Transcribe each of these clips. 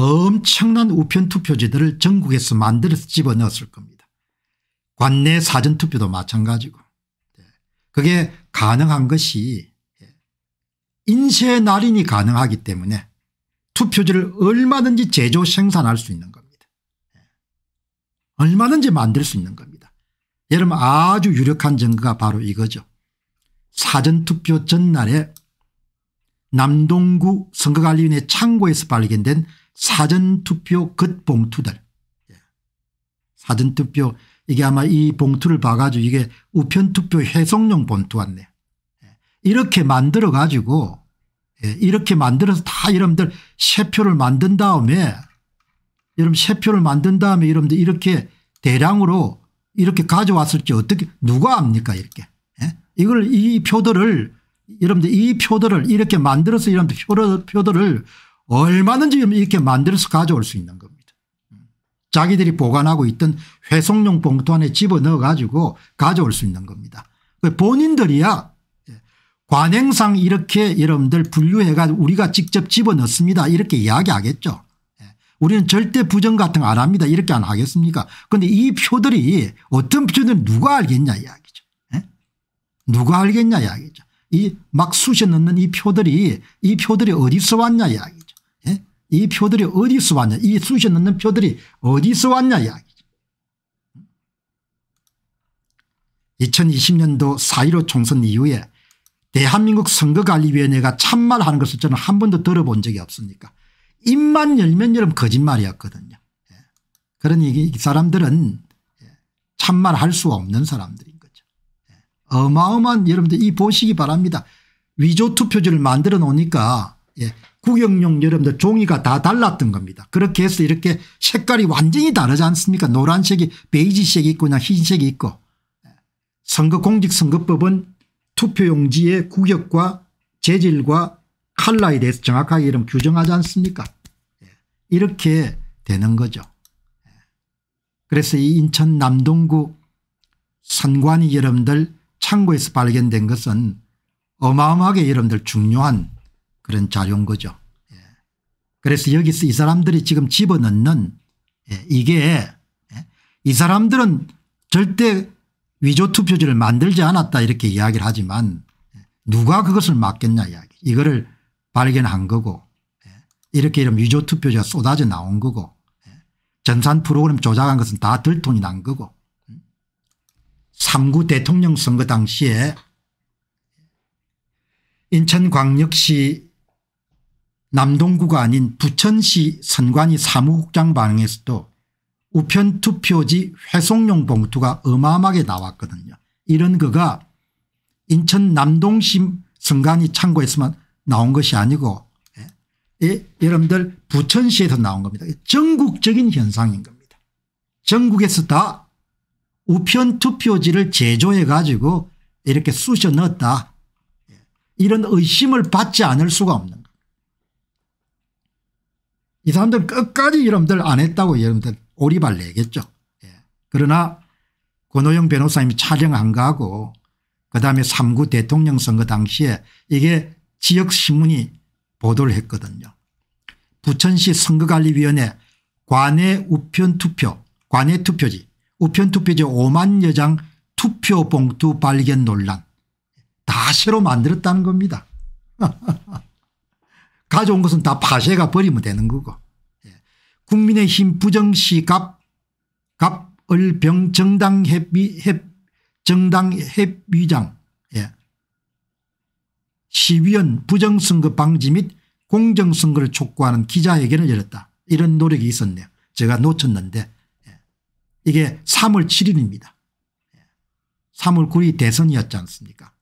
엄청난 우편투표지들을 전국에서 만들어서 집어넣었을 겁니다. 관내 사전투표도 마찬가지고 예. 그게 가능한 것이 예. 인쇄 날인이 가능하기 때문에 투표지를 얼마든지 제조 생산할 수 있는 겁니다. 예. 얼마든지 만들 수 있는 겁니다. 여러분 아주 유력한 증거가 바로 이거죠. 사전투표 전날에 남동구 선거관리위원회 창고에서 발견된 사전투표 긋봉투들. 예. 사전투표 이게 아마 이 봉투를 봐가지고 이게 우편투표 해송용 봉투 같네. 예. 이렇게 만들어 가지고 예, 이렇게 만들어서 다 여러분들 세표를 만든 다음에 여러분 세표를 만든 다음에 여러분들 이렇게 대량으로 이렇게 가져왔을지 어떻게 누가 압니까 이렇게 예? 이걸 이 표들을 여러분들 이 표들을 이렇게 만들어서 여러분들 이런 표들을 얼마든지 이렇게 만들어서 가져올 수 있는 겁니다. 자기들이 보관하고 있던 회송용 봉투 안에 집어넣어 가지고 가져올 수 있는 겁니다. 그 본인들이야 예, 관행상 이렇게 여러분들 분류해가 우리가 직접 집어넣습니다 이렇게 이야기하겠죠. 예, 우리는 절대 부정 같은 거 안 합니다 이렇게 안 하겠습니까 그런데 이 표들이 어떤 표든 누가 알겠냐 이야기죠. 예? 누가 알겠냐 이야기죠. 이막 쑤셔 넣는 이 표들이 이 표들이 어디서 왔냐 이야기죠. 이 표들이 어디서 왔냐 이 수십 넘는 표들이 어디서 왔냐 이야기죠. 2020년도 4.15 총선 이후에 대한민국 선거관리위원회가 참말하는 것을 저는 한 번도 들어본 적이 없으니까 입만 열면 여러분 거짓말이었거든요. 예. 그러니 이 사람들은 예, 참말할 수 없는 사람들인 거죠. 예. 어마어마한 여러분들 이 보시기 바랍니다. 위조 투표지를 만들어 놓으니까 구경용 여러분들 종이가 다 달랐던 겁니다. 그렇게 해서 이렇게 색깔이 완전히 다르지 않습니까 노란색이 베이지색이 있고 그냥 흰색이 있고 선거공직선거법은 투표용지의 구역과 재질과 칼라에 대해서 정확하게 이름 규정하지 않습니까 예. 이렇게 되는 거죠. 예. 그래서 이 인천 남동구 선관위 여러분들 창고에서 발견된 것은 어마어마하게 여러분들 중요한 그런 자료인 거죠. 예. 그래서 여기서 이 사람들이 지금 집어넣는 예. 이게 예, 이 사람들은 절대 위조 투표지를 만들지 않았다 이렇게 이야기를 하지만 예, 누가 그것을 막겠냐 이야기 이거를 발견한 거고 예, 이렇게 이런 위조 투표지가 쏟아져 나온 거고 전산 프로그램 조작한 것은 다 들통이 난 거고 3구 음, 대통령 선거 당시에 인천광역시 남동구가 아닌 부천시 선관위 사무국장 반응에서도 우편 투표지 회송용 봉투가 어마어마하게 나왔거든요. 이런 거가 인천 남동시 선관위 창고에서만 나온 것이 아니고 예, 예 여러분들 부천시에서 나온 겁니다. 전국적인 현상인 겁니다. 전국에서 다 우편 투표지를 제조해 가지고 이렇게 쑤셔 넣었다. 예, 이런 의심을 받지 않을 수가 없는 이 사람들 끝까지 여러분들 안 했다고 여러분들 오리발 내겠죠. 예. 그러나 권오영 변호사님이 촬영 안 가고 그다음에 3구 대통령 선거 당시에 이게 지역신문이 보도를 했거든요. 부천시 선거관리위원회 관내 우편투표 관내 투표지 우편투표지 5만 여장 투표 봉투 발견 논란 다 새로 만들었다는 겁니다. 가져온 것은 다 파쇄가 버리면 되는 거고 예. 국민의힘 부정시 갑, 갑을 병 정당 협의, 협, 정당 협의장 예. 시위원 부정선거 방지 및 공정선거를 촉구하는 기자회견을 열었다. 이런 노력이 있었네요. 제가 놓쳤는데 예. 이게 3월 7일입니다. 3월 예. 9일 대선이었지 않습니까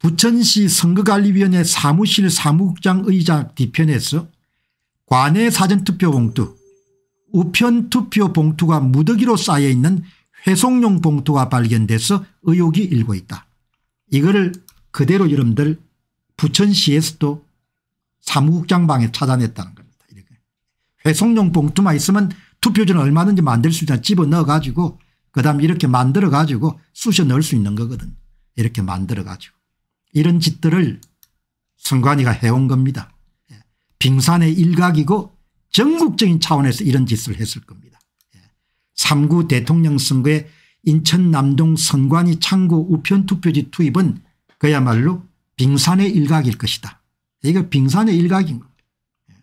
부천시 선거관리위원회 사무실 사무국장 의장 뒤편에서 관내 사전투표 봉투 우편 투표 봉투가 무더기로 쌓여있는 회송용 봉투가 발견돼서 의혹이 일고 있다. 이거를 그대로 여러분들 부천시에서도 사무국장 방에 찾아냈다는 겁니다. 이렇게. 회송용 봉투만 있으면 투표지는 얼마든지 만들 수 있다. 집어넣어 가지고 그다음 이렇게 만들어 가지고 쑤셔 넣을 수 있는 거거든 이렇게 만들어 가지고. 이런 짓들을 선관위가 해온 겁니다. 예. 빙산의 일각이고 전국적인 차원에서 이런 짓을 했을 겁니다. 3구 예. 대통령 선거에 인천 남동 선관위 창구 우편투표지 투입은 그야말로 빙산의 일각일 것이다. 이거 빙산의 일각인 겁니다. 예.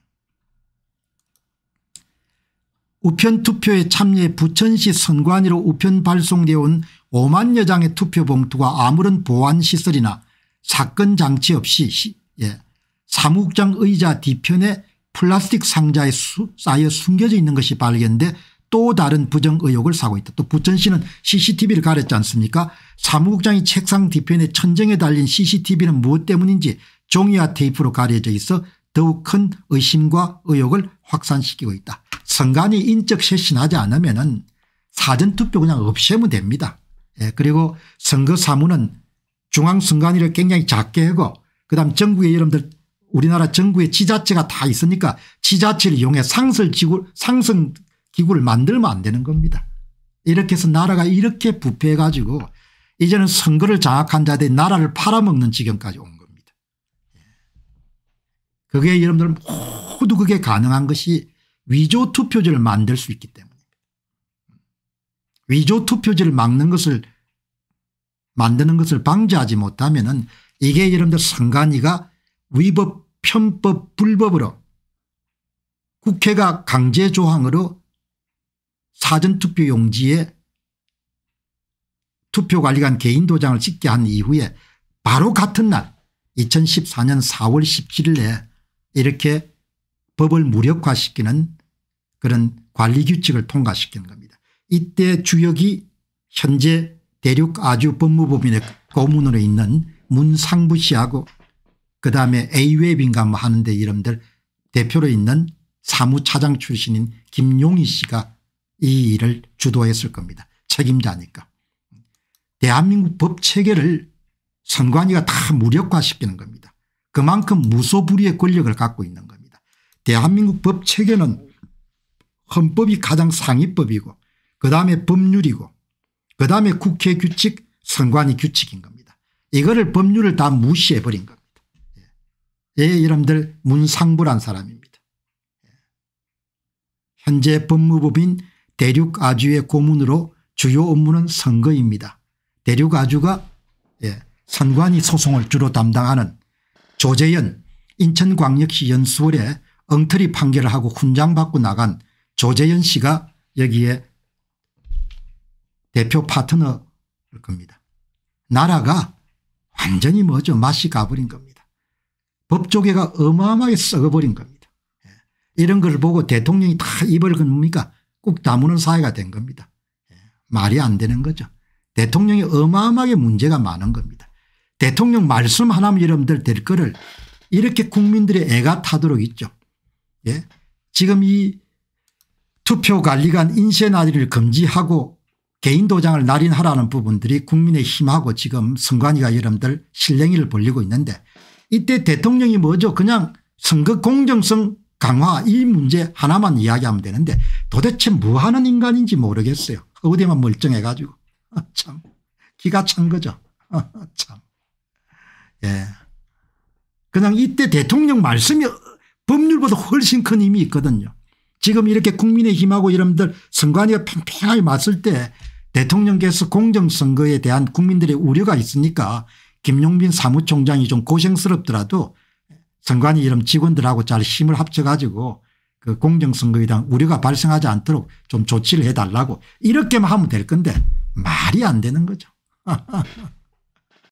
우편투표에 참여해 부천시 선관위로 우편 발송되어 온 5만여 장의 투표봉투가 아무런 보안시설이나 사건 장치 없이 예. 사무국장 의자 뒤편에 플라스틱 상자에 수, 쌓여 숨겨져 있는 것이 발견돼 또 다른 부정 의혹을 사고 있다. 또 부천시는 cctv를 가렸지 않습니까 사무국장이 책상 뒤편에 천정에 달린 cctv는 무엇 때문인지 종이와 테이프로 가려져 있어 더욱 큰 의심과 의혹을 확산시키고 있다. 선관위 인적 쇄신하지 않으면 사전투표 그냥 없애면 됩니다. 예, 그리고 선거 사무는 중앙선관위를 굉장히 작게 하고 그다음 전국의 여러분들 우리나라 전국의 지자체가 다 있으니까 지자체를 이용해 상설지구 상승기구를 만들면 안 되는 겁니다. 이렇게 해서 나라가 이렇게 부패해 가지고 이제는 선거를 장악한 자들이 나라를 팔아먹는 지경까지 온 겁니다. 예. 그게 여러분들 모두 그게 가능한 것이 위조 투표지를 만들 수 있기 때문입니다. 위조 투표지를 막는 것을 만드는 것을 방지하지 못하면 이게 여러분들 선관위가 위법 편법 불법으로 국회가 강제조항으로 사전투표 용지에 투표관리관 개인 도장을 찍게 한 이후에 바로 같은 날 2014년 4월 17일에 이렇게 법을 무력화시키는 그런 관리 규칙을 통과시키는 겁니다. 이때 주역이 현재 대륙 아주 법무법인의 고문으로 있는 문상부 씨하고 그다음에 A웹인가 뭐 하는데 이름들 대표로 있는 사무차장 출신인 김용희 씨가 이 일을 주도했을 겁니다. 책임자니까. 대한민국 법 체계를 선관위가 다 무력화시키는 겁니다. 그만큼 무소불위의 권력을 갖고 있는 겁니다. 대한민국 법 체계는 헌법이 가장 상위법이고 그다음에 법률이고 그 다음에 국회 규칙 선관위 규칙인 겁니다. 이거를 법률을 다 무시해버린 겁니다. 예, 여러분들 예, 문상부란 사람입니다. 예. 현재 법무법인 대륙아주의 고문으로 주요 업무는 선거입니다. 대륙아주가 예, 선관위 소송을 주로 담당하는 조재현 인천광역시 연수원에 엉터리 판결을 하고 훈장받고 나간 조재현 씨가 여기에 대표 파트너 일 겁니다. 나라가 완전히 뭐죠 맛이 가버린 겁니다. 법조계가 어마어마하게 썩어버린 겁니다. 예. 이런 걸 보고 대통령이 다 입을 뭡니까 꾹 다무는 사회가 된 겁니다. 예. 말이 안 되는 거죠. 대통령이 어마어마하게 문제가 많은 겁니다. 대통령 말씀 하나면 여러분들 될 거를 이렇게 국민들의 애가 타도록 있죠. 예? 지금 이 투표 관리관 인쇄 나리를 금지하고 개인 도장을 날인하라는 부분들이 국민의힘하고 지금 선관위가 여러분들 실랭이를 벌리고 있는데 이때 대통령이 뭐죠 그냥 선거 공정성 강화 이 문제 하나만 이야기하면 되는데 도대체 뭐하는 인간인지 모르겠어요. 어디만 멀쩡해 가지고 아, 참 기가 찬 거죠. 아, 참. 예. 그냥 이때 대통령 말씀이 법률보다 훨씬 큰 힘이 있거든요. 지금 이렇게 국민의힘하고 여러분들 선관위가 팽팽하게 맞을 때 대통령께서 공정선거에 대한 국민들의 우려가 있으니까 김용빈 사무총장이 좀 고생스럽더라도 선관위 이름 직원들하고 잘 힘을 합쳐가지고 그 공정선거에 대한 우려가 발생하지 않도록 좀 조치를 해달라고 이렇게만 하면 될 건데 말이 안 되는 거죠.